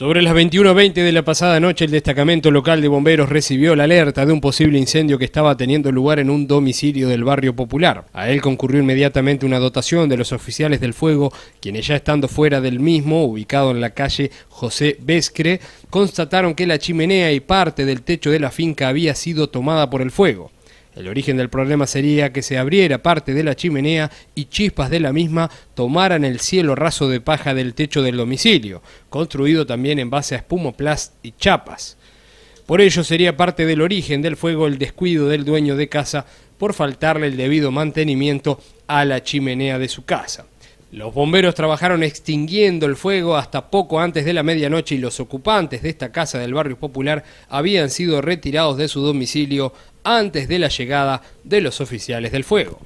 Sobre las 21.20 de la pasada noche, el destacamento local de bomberos recibió la alerta de un posible incendio que estaba teniendo lugar en un domicilio del barrio popular. A él concurrió inmediatamente una dotación de los oficiales del fuego, quienes ya estando fuera del mismo, ubicado en la calle José Vescre, constataron que la chimenea y parte del techo de la finca había sido tomada por el fuego. El origen del problema sería que se abriera parte de la chimenea y chispas de la misma tomaran el cielo raso de paja del techo del domicilio, construido también en base a espumoplast y chapas. Por ello sería parte del origen del fuego el descuido del dueño de casa por faltarle el debido mantenimiento a la chimenea de su casa. Los bomberos trabajaron extinguiendo el fuego hasta poco antes de la medianoche y los ocupantes de esta casa del barrio popular habían sido retirados de su domicilio antes de la llegada de los oficiales del fuego.